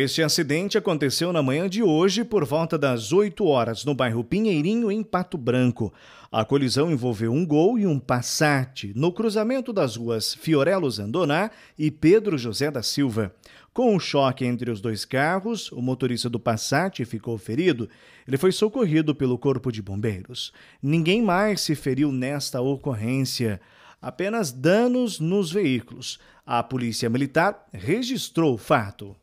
Este acidente aconteceu na manhã de hoje, por volta das 8 horas, no bairro Pinheirinho, em Pato Branco. A colisão envolveu um Gol e um Passat, no cruzamento das ruas Fiorello Zandoná e Pedro José da Silva. Com um choque entre os dois carros, o motorista do Passat ficou ferido. Ele foi socorrido pelo Corpo de Bombeiros. Ninguém mais se feriu nesta ocorrência apenas danos nos veículos. A Polícia Militar registrou o fato.